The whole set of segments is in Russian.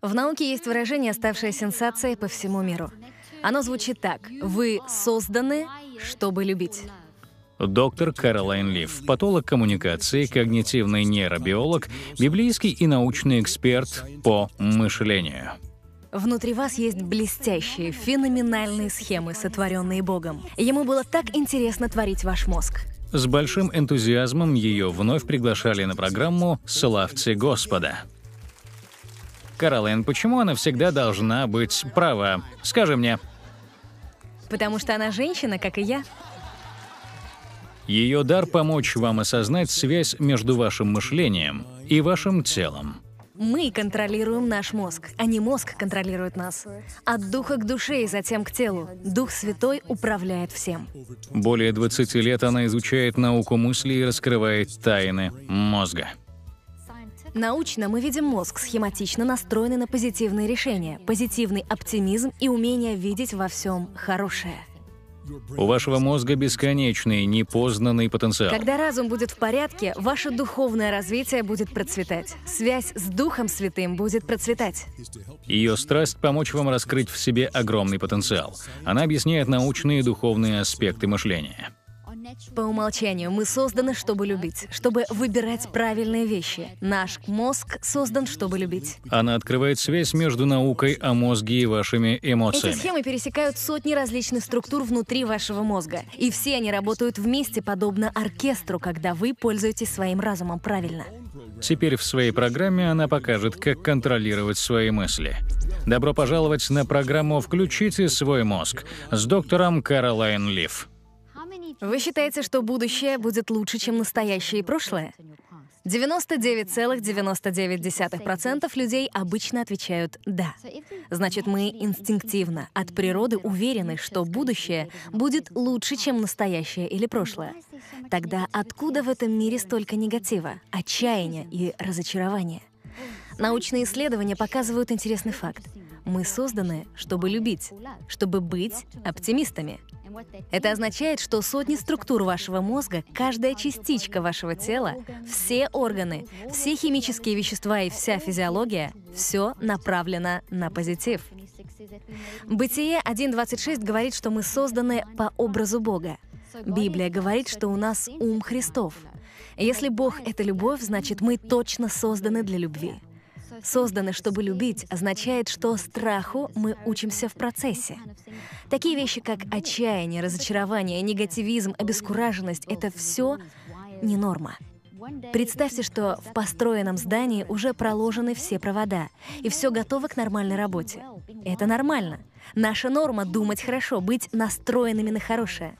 В науке есть выражение, ставшее сенсацией по всему миру. Оно звучит так. Вы созданы, чтобы любить. Доктор Каролайн Лив, патолог коммуникации, когнитивный нейробиолог, библейский и научный эксперт по мышлению. Внутри вас есть блестящие, феноменальные схемы, сотворенные Богом. Ему было так интересно творить ваш мозг. С большим энтузиазмом ее вновь приглашали на программу «Славцы Господа». Каролайн, почему она всегда должна быть права? Скажи мне. Потому что она женщина, как и я. Ее дар помочь вам осознать связь между вашим мышлением и вашим телом. Мы контролируем наш мозг, а не мозг контролирует нас. От духа к душе и затем к телу. Дух Святой управляет всем. Более 20 лет она изучает науку мысли и раскрывает тайны мозга. Научно мы видим мозг схематично настроенный на позитивные решения, позитивный оптимизм и умение видеть во всем хорошее. У вашего мозга бесконечный, непознанный потенциал. Когда разум будет в порядке, ваше духовное развитие будет процветать. Связь с Духом Святым будет процветать. Ее страсть помочь вам раскрыть в себе огромный потенциал. Она объясняет научные и духовные аспекты мышления. По умолчанию мы созданы, чтобы любить, чтобы выбирать правильные вещи. Наш мозг создан, чтобы любить. Она открывает связь между наукой о мозге и вашими эмоциями. Эти схемы пересекают сотни различных структур внутри вашего мозга. И все они работают вместе, подобно оркестру, когда вы пользуетесь своим разумом правильно. Теперь в своей программе она покажет, как контролировать свои мысли. Добро пожаловать на программу «Включите свой мозг» с доктором Каролайн Лив. Вы считаете, что будущее будет лучше, чем настоящее и прошлое? 99,99% людей обычно отвечают «да». Значит, мы инстинктивно, от природы уверены, что будущее будет лучше, чем настоящее или прошлое. Тогда откуда в этом мире столько негатива, отчаяния и разочарования? Научные исследования показывают интересный факт. Мы созданы, чтобы любить, чтобы быть оптимистами — это означает, что сотни структур вашего мозга, каждая частичка вашего тела, все органы, все химические вещества и вся физиология — все направлено на позитив. Бытие 1.26 говорит, что мы созданы по образу Бога. Библия говорит, что у нас ум Христов. Если Бог — это любовь, значит, мы точно созданы для любви созданы, чтобы любить, означает, что страху мы учимся в процессе. Такие вещи, как отчаяние, разочарование, негативизм, обескураженность — это все не норма. Представьте, что в построенном здании уже проложены все провода, и все готово к нормальной работе. Это нормально. Наша норма — думать хорошо, быть настроенными на хорошее.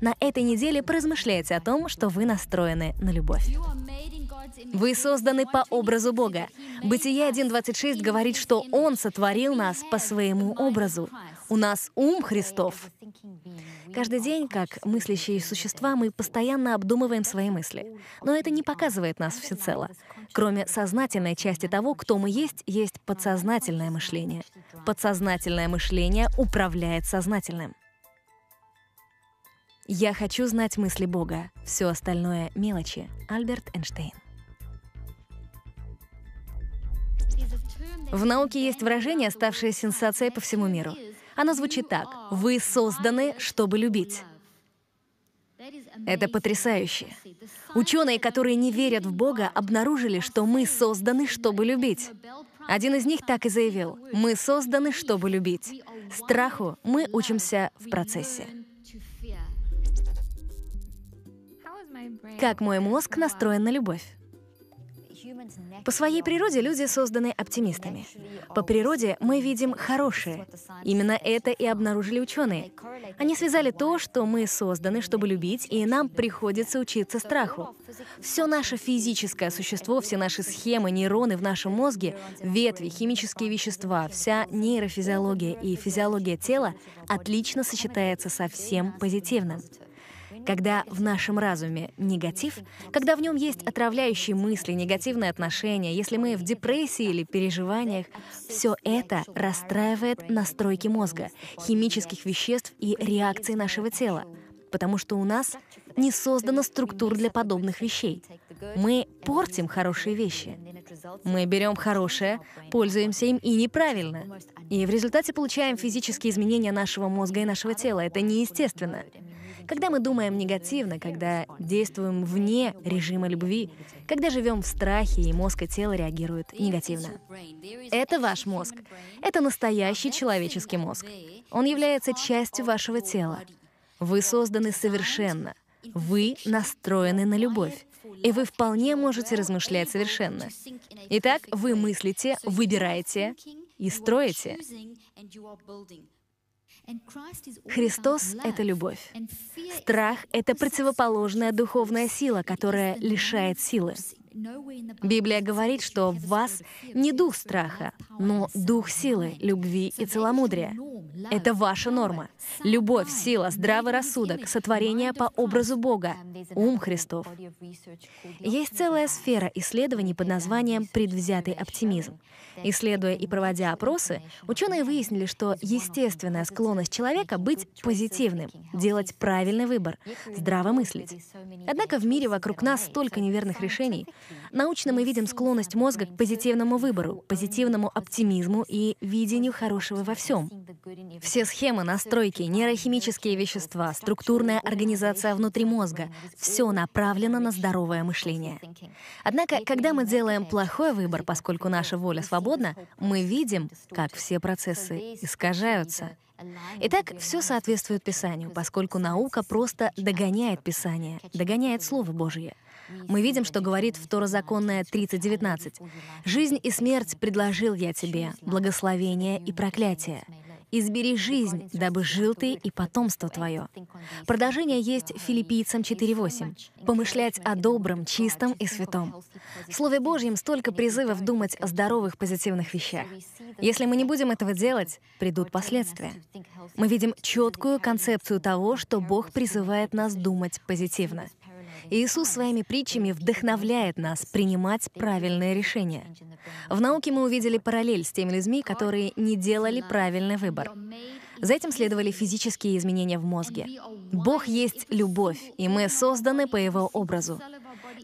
На этой неделе поразмышляйте о том, что вы настроены на любовь. Вы созданы по образу Бога. Бытие 1.26 говорит, что Он сотворил нас по своему образу. У нас ум Христов. Каждый день, как мыслящие существа, мы постоянно обдумываем свои мысли. Но это не показывает нас всецело. Кроме сознательной части того, кто мы есть, есть подсознательное мышление. Подсознательное мышление управляет сознательным. Я хочу знать мысли Бога. Все остальное — мелочи. Альберт Эйнштейн. В науке есть выражение, ставшее сенсацией по всему миру. Оно звучит так. Вы созданы, чтобы любить. Это потрясающе. Ученые, которые не верят в Бога, обнаружили, что мы созданы, чтобы любить. Один из них так и заявил, мы созданы, чтобы любить. Страху мы учимся в процессе. Как мой мозг настроен на любовь? По своей природе люди созданы оптимистами. По природе мы видим хорошее. Именно это и обнаружили ученые. Они связали то, что мы созданы, чтобы любить, и нам приходится учиться страху. Все наше физическое существо, все наши схемы, нейроны в нашем мозге, ветви, химические вещества, вся нейрофизиология и физиология тела отлично сочетается со всем позитивным. Когда в нашем разуме негатив, когда в нем есть отравляющие мысли, негативные отношения, если мы в депрессии или переживаниях, все это расстраивает настройки мозга, химических веществ и реакции нашего тела, потому что у нас не создана структур для подобных вещей. Мы портим хорошие вещи. Мы берем хорошее, пользуемся им и неправильно. И в результате получаем физические изменения нашего мозга и нашего тела. Это неестественно. Когда мы думаем негативно, когда действуем вне режима любви, когда живем в страхе, и мозг и тело реагируют негативно. Это ваш мозг. Это настоящий человеческий мозг. Он является частью вашего тела. Вы созданы совершенно. Вы настроены на любовь. И вы вполне можете размышлять совершенно. Итак, вы мыслите, выбираете и строите. Христос — это любовь. Страх — это противоположная духовная сила, которая лишает силы. Библия говорит, что в вас не дух страха, но дух силы, любви и целомудрия. Это ваша норма. Любовь, сила, здравый рассудок, сотворение по образу Бога, ум Христов. Есть целая сфера исследований под названием «предвзятый оптимизм». Исследуя и проводя опросы, ученые выяснили, что естественная склонность человека быть позитивным, делать правильный выбор, здраво мыслить. Однако в мире вокруг нас столько неверных решений, Научно мы видим склонность мозга к позитивному выбору, позитивному оптимизму и видению хорошего во всем. Все схемы, настройки, нейрохимические вещества, структурная организация внутри мозга — все направлено на здоровое мышление. Однако, когда мы делаем плохой выбор, поскольку наша воля свободна, мы видим, как все процессы искажаются. Итак, все соответствует Писанию, поскольку наука просто догоняет Писание, догоняет Слово Божье — мы видим, что говорит второзаконная 30.19. «Жизнь и смерть предложил я тебе, благословение и проклятие. «Избери жизнь, дабы жил ты и потомство твое». Продолжение есть филиппийцам 4.8. «Помышлять о добром, чистом и святом». В Слове Божьем столько призывов думать о здоровых, позитивных вещах. Если мы не будем этого делать, придут последствия. Мы видим четкую концепцию того, что Бог призывает нас думать позитивно. И Иисус своими притчами вдохновляет нас принимать правильное решение. В науке мы увидели параллель с теми людьми, которые не делали правильный выбор. За этим следовали физические изменения в мозге. Бог есть любовь, и мы созданы по Его образу.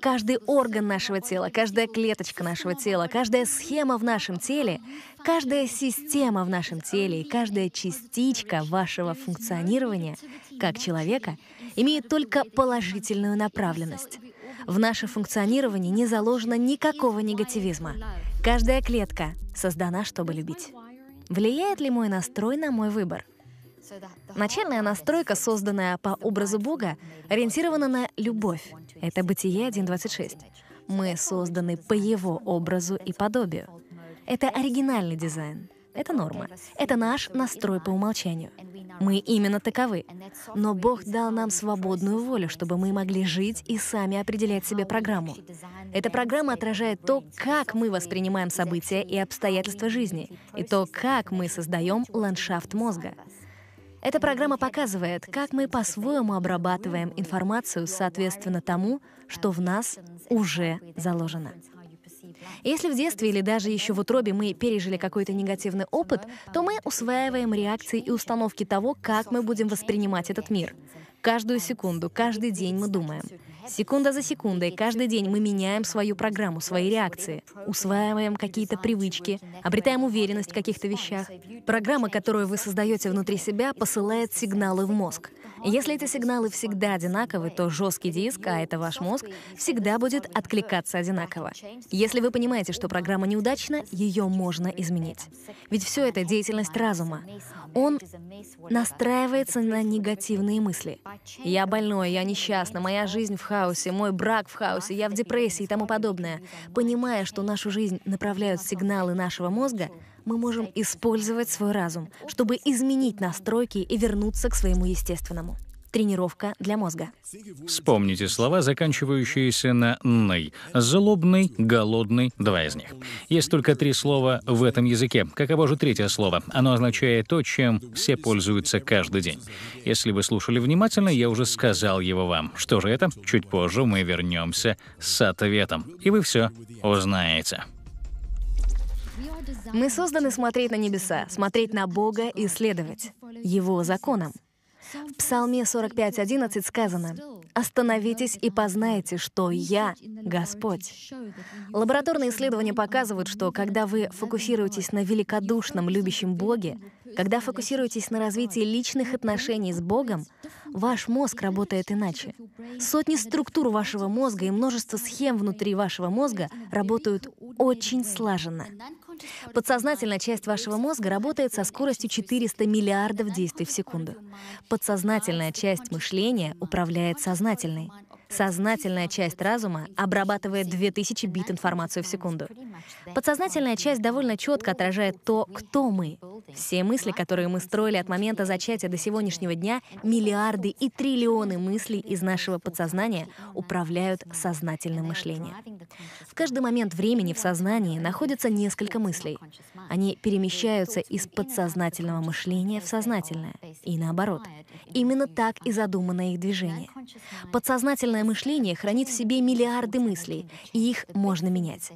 Каждый орган нашего тела, каждая клеточка нашего тела, каждая схема в нашем теле, каждая система в нашем теле и каждая частичка вашего функционирования как человека — имеет только положительную направленность. В наше функционирование не заложено никакого негативизма. Каждая клетка создана, чтобы любить. Влияет ли мой настрой на мой выбор? Начальная настройка, созданная по образу Бога, ориентирована на любовь. Это Бытие 1.26. Мы созданы по Его образу и подобию. Это оригинальный дизайн. Это норма. Это наш настрой по умолчанию. Мы именно таковы. Но Бог дал нам свободную волю, чтобы мы могли жить и сами определять себе программу. Эта программа отражает то, как мы воспринимаем события и обстоятельства жизни, и то, как мы создаем ландшафт мозга. Эта программа показывает, как мы по-своему обрабатываем информацию соответственно тому, что в нас уже заложено. Если в детстве или даже еще в утробе мы пережили какой-то негативный опыт, то мы усваиваем реакции и установки того, как мы будем воспринимать этот мир. Каждую секунду, каждый день мы думаем. Секунда за секундой, каждый день мы меняем свою программу, свои реакции, усваиваем какие-то привычки, обретаем уверенность в каких-то вещах. Программа, которую вы создаете внутри себя, посылает сигналы в мозг — если эти сигналы всегда одинаковы, то жесткий диск, а это ваш мозг, всегда будет откликаться одинаково. Если вы понимаете, что программа неудачна, ее можно изменить. Ведь все это деятельность разума. Он настраивается на негативные мысли. Я больной, я несчастна, моя жизнь в хаосе, мой брак в хаосе, я в депрессии и тому подобное. Понимая, что нашу жизнь направляют сигналы нашего мозга, мы можем использовать свой разум, чтобы изменить настройки и вернуться к своему естественному. Тренировка для мозга. Вспомните слова, заканчивающиеся на «ный». Злобный, голодный — два из них. Есть только три слова в этом языке. Каково же третье слово? Оно означает то, чем все пользуются каждый день. Если вы слушали внимательно, я уже сказал его вам. Что же это? Чуть позже мы вернемся с ответом. И вы все узнаете. Мы созданы смотреть на небеса, смотреть на Бога и следовать Его законам. В Псалме 45.11 сказано, «Остановитесь и познайте, что Я — Господь». Лабораторные исследования показывают, что когда вы фокусируетесь на великодушном, любящем Боге, когда фокусируетесь на развитии личных отношений с Богом, Ваш мозг работает иначе. Сотни структур вашего мозга и множество схем внутри вашего мозга работают очень слаженно. Подсознательная часть вашего мозга работает со скоростью 400 миллиардов действий в секунду. Подсознательная часть мышления управляет сознательной. Сознательная часть разума обрабатывает 2000 бит информации в секунду. Подсознательная часть довольно четко отражает то, кто мы. Все мысли, которые мы строили от момента зачатия до сегодняшнего дня, миллиарды и триллионы мыслей из нашего подсознания управляют сознательным мышлением. В каждый момент времени в сознании находится несколько мыслей. Они перемещаются из подсознательного мышления в сознательное, и наоборот. Именно так и задумано их движение. Подсознательное мышление хранит в себе миллиарды мыслей, и их можно менять.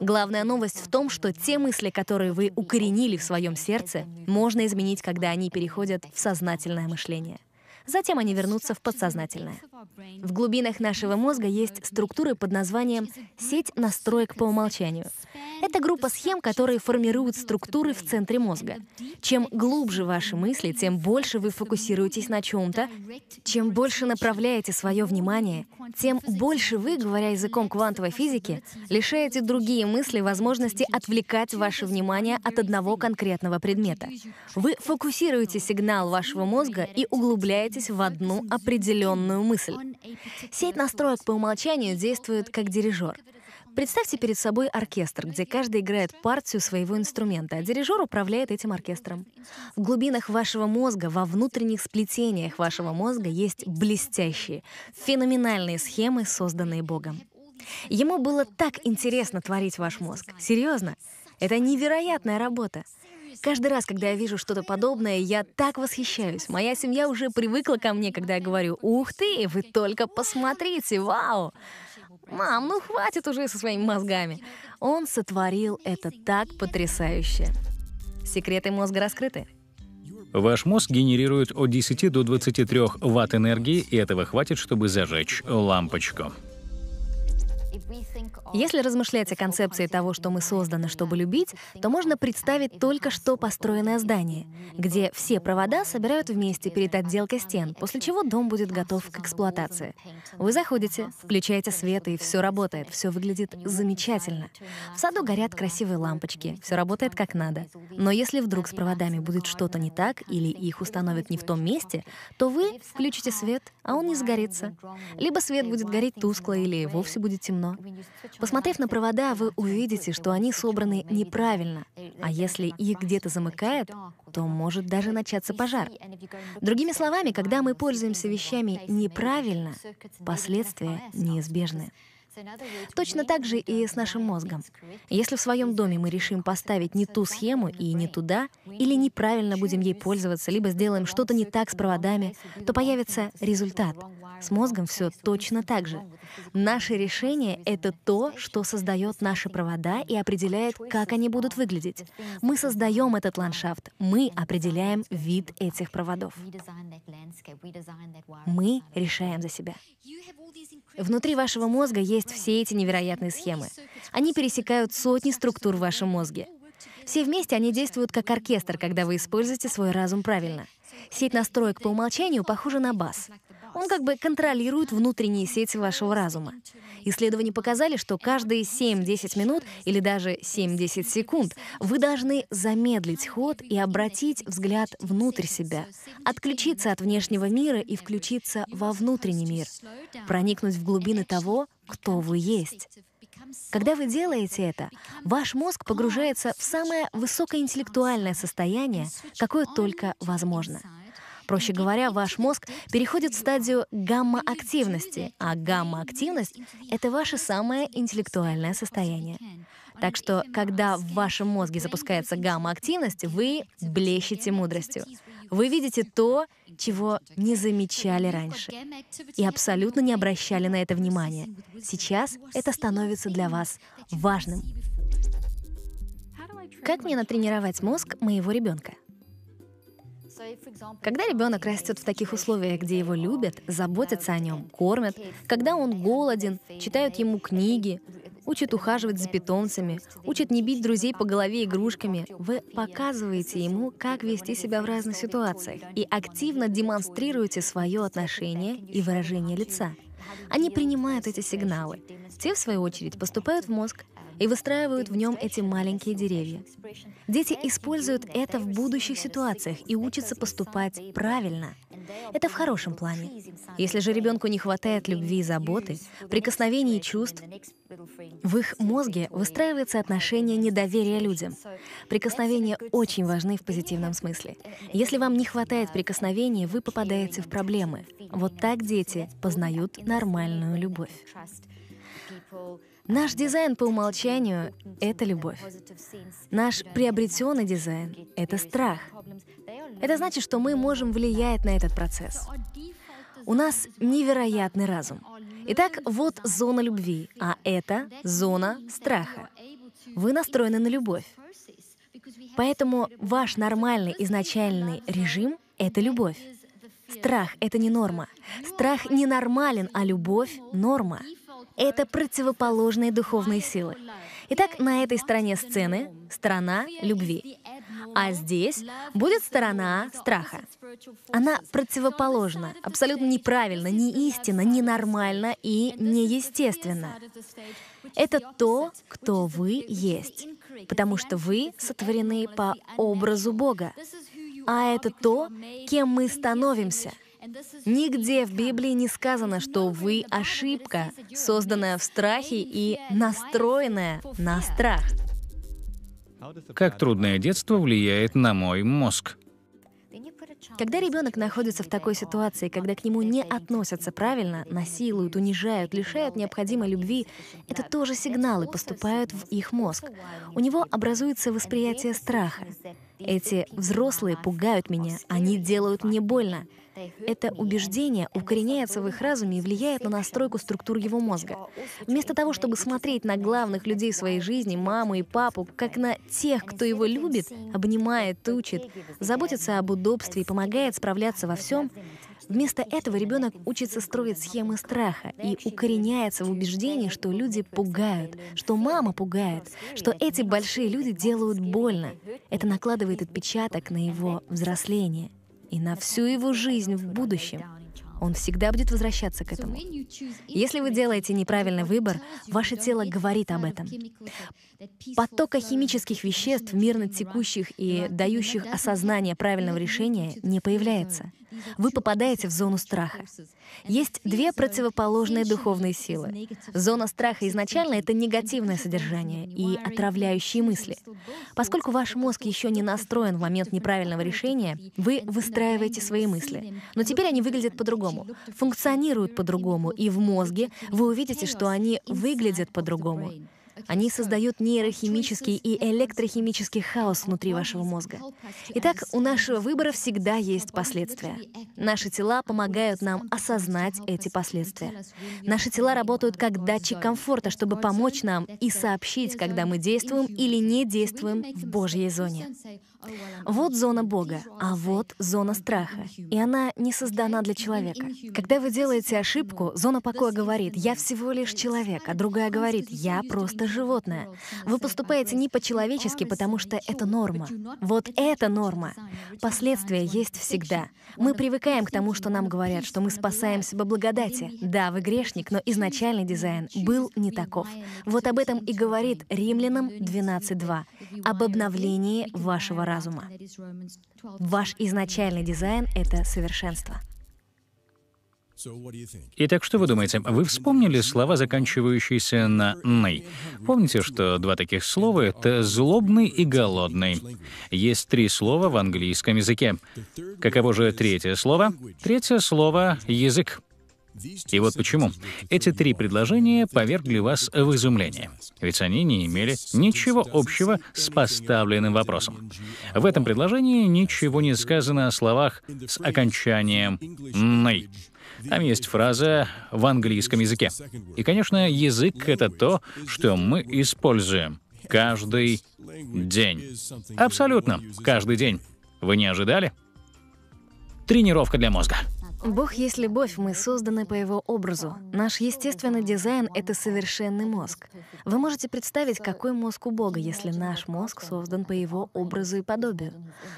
Главная новость в том, что те мысли, которые вы укоренили в своем сердце, можно изменить, когда они переходят в сознательное мышление. Затем они вернутся в подсознательное. В глубинах нашего мозга есть структуры под названием «сеть настроек по умолчанию». Это группа схем, которые формируют структуры в центре мозга. Чем глубже ваши мысли, тем больше вы фокусируетесь на чем-то. Чем больше направляете свое внимание, тем больше вы, говоря языком квантовой физики, лишаете другие мысли возможности отвлекать ваше внимание от одного конкретного предмета. Вы фокусируете сигнал вашего мозга и углубляетесь в одну определенную мысль. Сеть настроек по умолчанию действует как дирижер. Представьте перед собой оркестр, где каждый играет партию своего инструмента, а дирижер управляет этим оркестром. В глубинах вашего мозга, во внутренних сплетениях вашего мозга есть блестящие, феноменальные схемы, созданные Богом. Ему было так интересно творить ваш мозг. Серьезно, это невероятная работа. Каждый раз, когда я вижу что-то подобное, я так восхищаюсь. Моя семья уже привыкла ко мне, когда я говорю «Ух ты, вы только посмотрите, вау!» «Мам, ну хватит уже со своими мозгами!» Он сотворил это так потрясающе. Секреты мозга раскрыты. Ваш мозг генерирует от 10 до 23 ватт энергии, и этого хватит, чтобы зажечь лампочку. Если размышлять о концепции того, что мы созданы, чтобы любить, то можно представить только что построенное здание, где все провода собирают вместе перед отделкой стен, после чего дом будет готов к эксплуатации. Вы заходите, включаете свет, и все работает, все выглядит замечательно. В саду горят красивые лампочки, все работает как надо. Но если вдруг с проводами будет что-то не так или их установят не в том месте, то вы включите свет, а он не сгорится. Либо свет будет гореть тускло или вовсе будет темно. Посмотрев на провода, вы увидите, что они собраны неправильно, а если их где-то замыкает, то может даже начаться пожар. Другими словами, когда мы пользуемся вещами неправильно, последствия неизбежны. Точно так же и с нашим мозгом. Если в своем доме мы решим поставить не ту схему и не туда, или неправильно будем ей пользоваться, либо сделаем что-то не так с проводами, то появится результат. С мозгом все точно так же. Наши решения — это то, что создает наши провода и определяет, как они будут выглядеть. Мы создаем этот ландшафт, мы определяем вид этих проводов. Мы решаем за себя. Внутри вашего мозга есть все эти невероятные схемы. Они пересекают сотни структур в вашем мозге. Все вместе они действуют как оркестр, когда вы используете свой разум правильно. Сеть настроек по умолчанию похожа на бас. Он как бы контролирует внутренние сети вашего разума. Исследования показали, что каждые 7-10 минут или даже 7-10 секунд вы должны замедлить ход и обратить взгляд внутрь себя, отключиться от внешнего мира и включиться во внутренний мир, проникнуть в глубины того, кто вы есть. Когда вы делаете это, ваш мозг погружается в самое высокоинтеллектуальное состояние, какое только возможно — Проще говоря, ваш мозг переходит в стадию гамма-активности, а гамма-активность — это ваше самое интеллектуальное состояние. Так что, когда в вашем мозге запускается гамма-активность, вы блещете мудростью. Вы видите то, чего не замечали раньше и абсолютно не обращали на это внимания. Сейчас это становится для вас важным. Как мне натренировать мозг моего ребенка? Когда ребенок растет в таких условиях, где его любят, заботятся о нем, кормят, когда он голоден, читают ему книги, учат ухаживать за питомцами, учат не бить друзей по голове игрушками, вы показываете ему, как вести себя в разных ситуациях и активно демонстрируете свое отношение и выражение лица. Они принимают эти сигналы. Те, в свою очередь, поступают в мозг и выстраивают в нем эти маленькие деревья. Дети используют это в будущих ситуациях и учатся поступать правильно. Это в хорошем плане. Если же ребенку не хватает любви и заботы, прикосновений и чувств, в их мозге выстраивается отношение недоверия людям. Прикосновения очень важны в позитивном смысле. Если вам не хватает прикосновения, вы попадаете в проблемы. Вот так дети познают нормальную любовь. Наш дизайн по умолчанию — это любовь. Наш приобретенный дизайн — это страх. Это значит, что мы можем влиять на этот процесс. У нас невероятный разум. Итак, вот зона любви, а это зона страха. Вы настроены на любовь. Поэтому ваш нормальный изначальный режим — это любовь. Страх — это не норма. Страх ненормален, а любовь — норма. — это противоположные духовные силы. Итак, на этой стороне сцены — сторона любви. А здесь будет сторона страха. Она противоположна, абсолютно неправильно, не истинно, ненормально и неестественно. Это то, кто вы есть, потому что вы сотворены по образу Бога. А это то, кем мы становимся — Нигде в Библии не сказано, что вы — ошибка, созданная в страхе и настроенная на страх. Как трудное детство влияет на мой мозг? Когда ребенок находится в такой ситуации, когда к нему не относятся правильно, насилуют, унижают, лишают необходимой любви, это тоже сигналы поступают в их мозг. У него образуется восприятие страха. Эти взрослые пугают меня, они делают мне больно. Это убеждение укореняется в их разуме и влияет на настройку структур его мозга. Вместо того, чтобы смотреть на главных людей своей жизни, маму и папу, как на тех, кто его любит, обнимает, учит, заботится об удобстве и помогает справляться во всем, Вместо этого ребенок учится строить схемы страха и укореняется в убеждении, что люди пугают, что мама пугает, что эти большие люди делают больно. Это накладывает отпечаток на его взросление и на всю его жизнь в будущем. Он всегда будет возвращаться к этому. Если вы делаете неправильный выбор, ваше тело говорит об этом. Потока химических веществ, мирно текущих и дающих осознание правильного решения, не появляется вы попадаете в зону страха. Есть две противоположные духовные силы. Зона страха изначально — это негативное содержание и отравляющие мысли. Поскольку ваш мозг еще не настроен в момент неправильного решения, вы выстраиваете свои мысли. Но теперь они выглядят по-другому, функционируют по-другому, и в мозге вы увидите, что они выглядят по-другому. Они создают нейрохимический и электрохимический хаос внутри вашего мозга. Итак, у нашего выбора всегда есть последствия. Наши тела помогают нам осознать эти последствия. Наши тела работают как датчик комфорта, чтобы помочь нам и сообщить, когда мы действуем или не действуем в Божьей зоне. Вот зона Бога, а вот зона страха. И она не создана для человека. Когда вы делаете ошибку, зона покоя говорит, я всего лишь человек, а другая говорит, я просто животное. Вы поступаете не по-человечески, потому что это норма. Вот это норма. Последствия есть всегда. Мы привыкаем к тому, что нам говорят, что мы спасаемся по благодати. Да, вы грешник, но изначальный дизайн был не таков. Вот об этом и говорит римлянам 12.2. Об обновлении вашего разума разума. Ваш изначальный дизайн — это совершенство. Итак, что вы думаете? Вы вспомнили слова, заканчивающиеся на «ней». Помните, что два таких слова — это «злобный» и «голодный». Есть три слова в английском языке. Каково же третье слово? Третье слово — «язык». И вот почему. Эти три предложения повергли вас в изумление, ведь они не имели ничего общего с поставленным вопросом. В этом предложении ничего не сказано о словах с окончанием «ней». Там есть фраза в английском языке. И, конечно, язык — это то, что мы используем каждый день. Абсолютно каждый день. Вы не ожидали? Тренировка для мозга. Бог есть любовь, мы созданы по его образу. Наш естественный дизайн — это совершенный мозг. Вы можете представить, какой мозг у Бога, если наш мозг создан по его образу и подобию.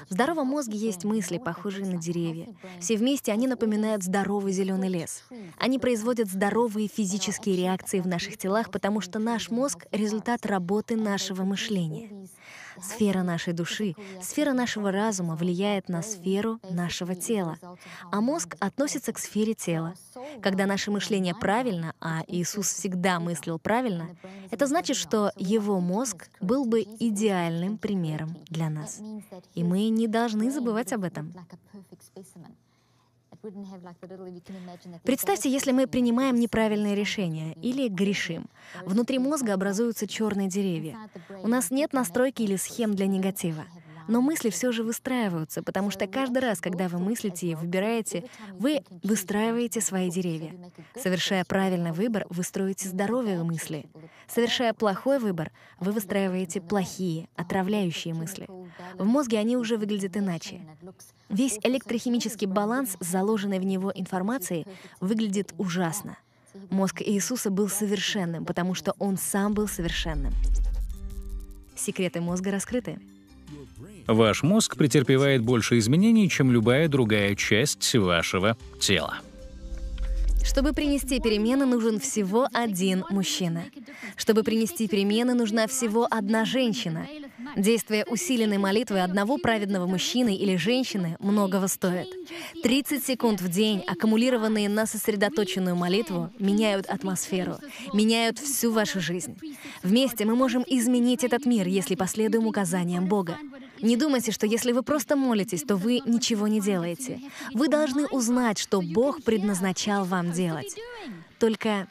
В здоровом мозге есть мысли, похожие на деревья. Все вместе они напоминают здоровый зеленый лес. Они производят здоровые физические реакции в наших телах, потому что наш мозг — результат работы нашего мышления. Сфера нашей души, сфера нашего разума влияет на сферу нашего тела, а мозг относится к сфере тела. Когда наше мышление правильно, а Иисус всегда мыслил правильно, это значит, что его мозг был бы идеальным примером для нас. И мы не должны забывать об этом. Представьте, если мы принимаем неправильное решение или грешим. Внутри мозга образуются черные деревья. У нас нет настройки или схем для негатива. Но мысли все же выстраиваются, потому что каждый раз, когда вы мыслите и выбираете, вы выстраиваете свои деревья. Совершая правильный выбор, вы строите здоровые мысли. Совершая плохой выбор, вы выстраиваете плохие, отравляющие мысли. В мозге они уже выглядят иначе. Весь электрохимический баланс, заложенный в него информации, выглядит ужасно. Мозг Иисуса был совершенным, потому что он сам был совершенным. Секреты мозга раскрыты. Ваш мозг претерпевает больше изменений, чем любая другая часть вашего тела. Чтобы принести перемены, нужен всего один мужчина. Чтобы принести перемены, нужна всего одна женщина. Действие усиленной молитвы одного праведного мужчины или женщины многого стоит. 30 секунд в день, аккумулированные на сосредоточенную молитву, меняют атмосферу, меняют всю вашу жизнь. Вместе мы можем изменить этот мир, если последуем указаниям Бога. Не думайте, что если вы просто молитесь, то вы ничего не делаете. Вы должны узнать, что Бог предназначал вам делать. Только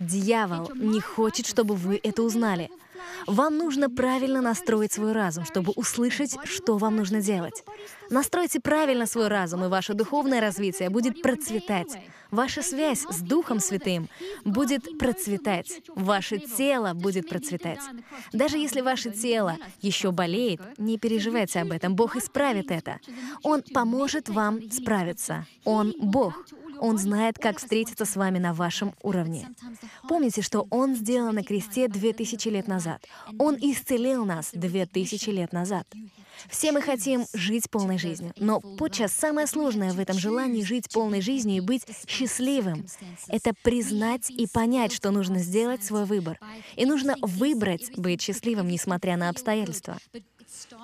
дьявол не хочет, чтобы вы это узнали — вам нужно правильно настроить свой разум, чтобы услышать, что вам нужно делать. Настройте правильно свой разум, и ваше духовное развитие будет процветать. Ваша связь с Духом Святым будет процветать. Ваше тело будет процветать. Даже если ваше тело еще болеет, не переживайте об этом. Бог исправит это. Он поможет вам справиться. Он Бог. Он знает, как встретиться с вами на вашем уровне. Помните, что Он сделал на кресте 2000 лет назад. Он исцелил нас 2000 лет назад. Все мы хотим жить полной жизнью, но подчас самое сложное в этом желании жить полной жизнью и быть счастливым — это признать и понять, что нужно сделать свой выбор. И нужно выбрать быть счастливым, несмотря на обстоятельства.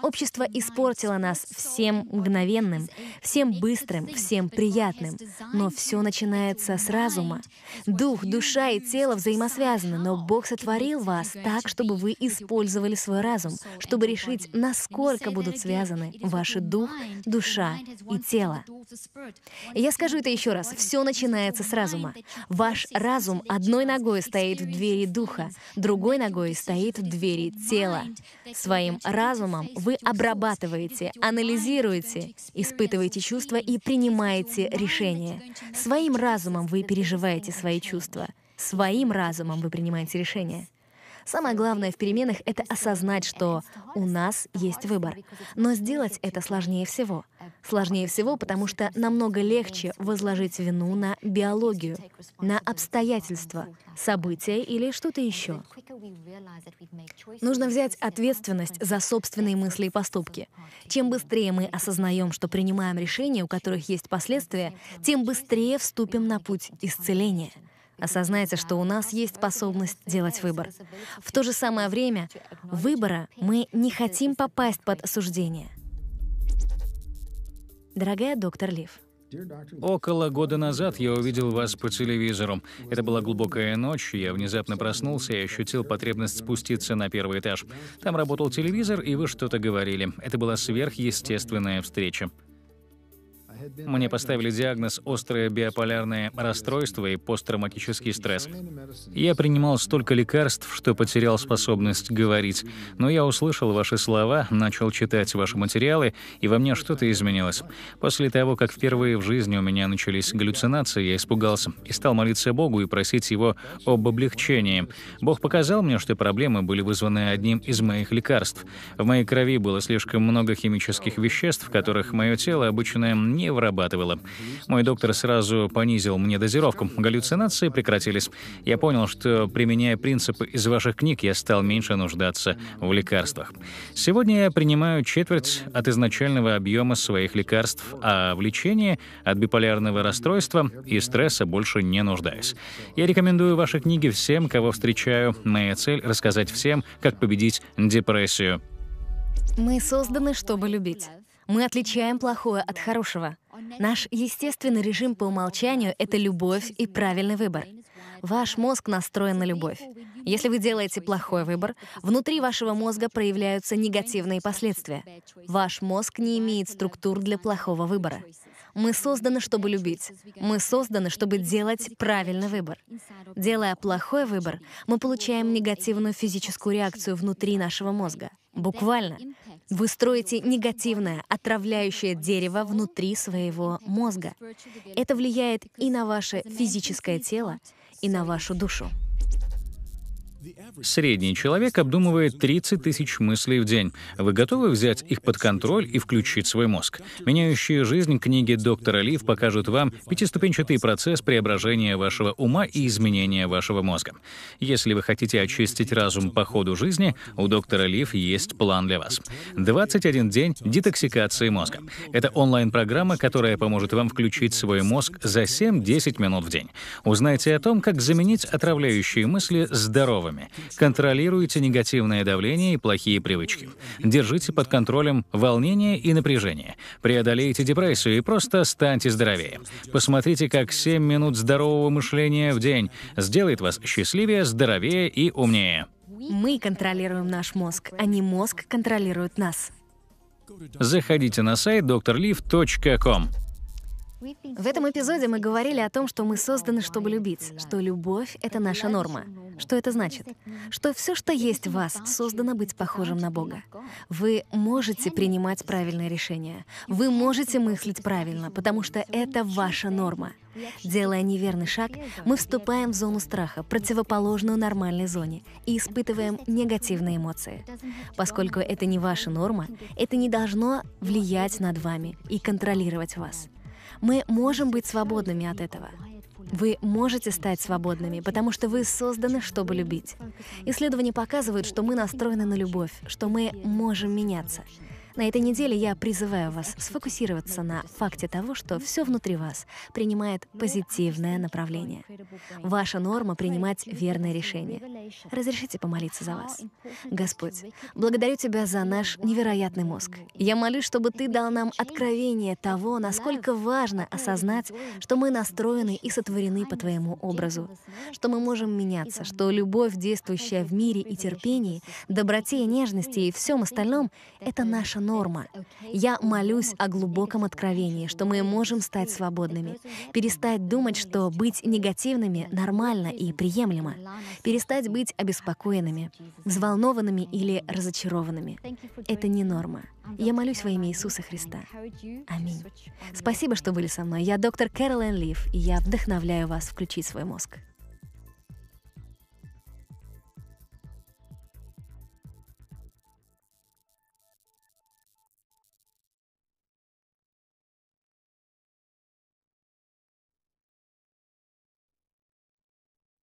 Общество испортило нас всем мгновенным, всем быстрым, всем приятным. Но все начинается с разума. Дух, душа и тело взаимосвязаны, но Бог сотворил вас так, чтобы вы использовали свой разум, чтобы решить, насколько будут связаны ваши дух, душа и тело. Я скажу это еще раз. Все начинается с разума. Ваш разум одной ногой стоит в двери духа, другой ногой стоит в двери тела. Своим разумом проблемам вы обрабатываете, анализируете, испытываете чувства и принимаете решения. Своим разумом вы переживаете свои чувства. Своим разумом вы принимаете решения. Самое главное в переменах — это осознать, что у нас есть выбор. Но сделать это сложнее всего. Сложнее всего, потому что намного легче возложить вину на биологию, на обстоятельства, события или что-то еще. Нужно взять ответственность за собственные мысли и поступки. Чем быстрее мы осознаем, что принимаем решения, у которых есть последствия, тем быстрее вступим на путь исцеления — Осознайте, что у нас есть способность делать выбор. В то же самое время выбора мы не хотим попасть под осуждение. Дорогая доктор Лив, Около года назад я увидел вас по телевизору. Это была глубокая ночь, я внезапно проснулся и ощутил потребность спуститься на первый этаж. Там работал телевизор, и вы что-то говорили. Это была сверхъестественная встреча. Мне поставили диагноз «острое биополярное расстройство» и посттравматический стресс. Я принимал столько лекарств, что потерял способность говорить. Но я услышал ваши слова, начал читать ваши материалы, и во мне что-то изменилось. После того, как впервые в жизни у меня начались галлюцинации, я испугался и стал молиться Богу и просить Его об облегчении. Бог показал мне, что проблемы были вызваны одним из моих лекарств. В моей крови было слишком много химических веществ, которых мое тело обычно не вырабатывала. Мой доктор сразу понизил мне дозировку. Галлюцинации прекратились. Я понял, что, применяя принципы из ваших книг, я стал меньше нуждаться в лекарствах. Сегодня я принимаю четверть от изначального объема своих лекарств, а в лечении от биполярного расстройства и стресса больше не нуждаюсь. Я рекомендую ваши книги всем, кого встречаю. Моя цель — рассказать всем, как победить депрессию. Мы созданы, чтобы любить. Мы отличаем плохое от хорошего. Наш естественный режим по умолчанию — это любовь и правильный выбор. Ваш мозг настроен на любовь. Если вы делаете плохой выбор, внутри вашего мозга проявляются негативные последствия. Ваш мозг не имеет структур для плохого выбора. Мы созданы, чтобы любить. Мы созданы, чтобы делать правильный выбор. Делая плохой выбор, мы получаем негативную физическую реакцию внутри нашего мозга. Буквально. Вы строите негативное, отравляющее дерево внутри своего мозга. Это влияет и на ваше физическое тело, и на вашу душу. Средний человек обдумывает 30 тысяч мыслей в день. Вы готовы взять их под контроль и включить свой мозг? Меняющие жизнь книги доктора Лив покажут вам пятиступенчатый процесс преображения вашего ума и изменения вашего мозга. Если вы хотите очистить разум по ходу жизни, у доктора Лив есть план для вас. 21 день детоксикации мозга. Это онлайн-программа, которая поможет вам включить свой мозг за 7-10 минут в день. Узнайте о том, как заменить отравляющие мысли здоровыми доме. Контролируйте негативное давление и плохие привычки. Держите под контролем волнение и напряжение. Преодолейте депрессию и просто станьте здоровее. Посмотрите, как 7 минут здорового мышления в день сделает вас счастливее, здоровее и умнее. Мы контролируем наш мозг, а не мозг контролирует нас. Заходите на сайт drliv.com. В этом эпизоде мы говорили о том, что мы созданы, чтобы любить, что любовь — это наша норма. Что это значит? Что все, что есть в вас, создано быть похожим на Бога. Вы можете принимать правильные решения. Вы можете мыслить правильно, потому что это ваша норма. Делая неверный шаг, мы вступаем в зону страха, противоположную нормальной зоне, и испытываем негативные эмоции. Поскольку это не ваша норма, это не должно влиять над вами и контролировать вас. Мы можем быть свободными от этого. Вы можете стать свободными, потому что вы созданы, чтобы любить. Исследования показывают, что мы настроены на любовь, что мы можем меняться. На этой неделе я призываю вас сфокусироваться на факте того, что все внутри вас принимает позитивное направление. Ваша норма — принимать верное решение. Разрешите помолиться за вас. Господь, благодарю Тебя за наш невероятный мозг. Я молюсь, чтобы Ты дал нам откровение того, насколько важно осознать, что мы настроены и сотворены по Твоему образу, что мы можем меняться, что любовь, действующая в мире и терпении, доброте и нежности и всем остальном — это наша норма. Я молюсь о глубоком откровении, что мы можем стать свободными, перестать думать, что быть негативными нормально и приемлемо, перестать быть обеспокоенными, взволнованными или разочарованными. Это не норма. Я молюсь во имя Иисуса Христа. Аминь. Спасибо, что были со мной. Я доктор Кэролайн Лив, и я вдохновляю вас включить свой мозг.